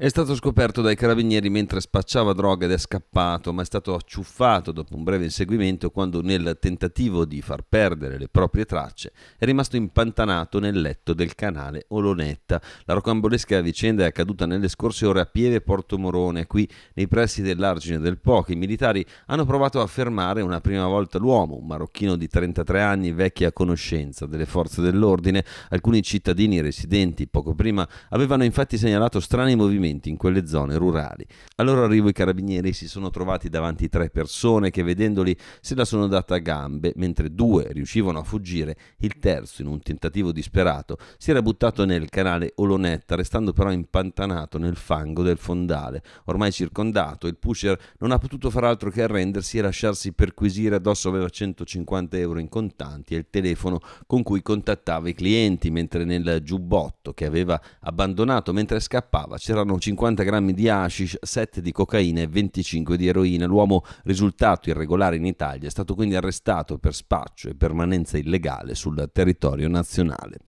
È stato scoperto dai carabinieri mentre spacciava droga ed è scappato, ma è stato acciuffato dopo un breve inseguimento quando nel tentativo di far perdere le proprie tracce è rimasto impantanato nel letto del canale Olonetta. La rocambolesca vicenda è accaduta nelle scorse ore a Pieve Portomorone, qui nei pressi dell'argine del Po, che i militari hanno provato a fermare una prima volta l'uomo, un marocchino di 33 anni, vecchia conoscenza delle forze dell'ordine. Alcuni cittadini residenti poco prima avevano infatti segnalato strani movimenti appartamenti in quelle zone rurali. Allora arrivo i carabinieri si sono trovati davanti tre persone che vedendoli se la sono data a gambe, mentre due riuscivano a fuggire, il terzo in un tentativo disperato si era buttato nel canale Olonetta, restando però impantanato nel fango del fondale. Ormai circondato, il pusher non ha potuto far altro che arrendersi e lasciarsi perquisire addosso aveva 150 euro in contanti e il telefono con cui contattava i clienti, mentre nel giubbotto che aveva abbandonato mentre scappava c'erano un 50 grammi di hashish, 7 di cocaina e 25 di eroina. L'uomo risultato irregolare in Italia è stato quindi arrestato per spaccio e permanenza illegale sul territorio nazionale.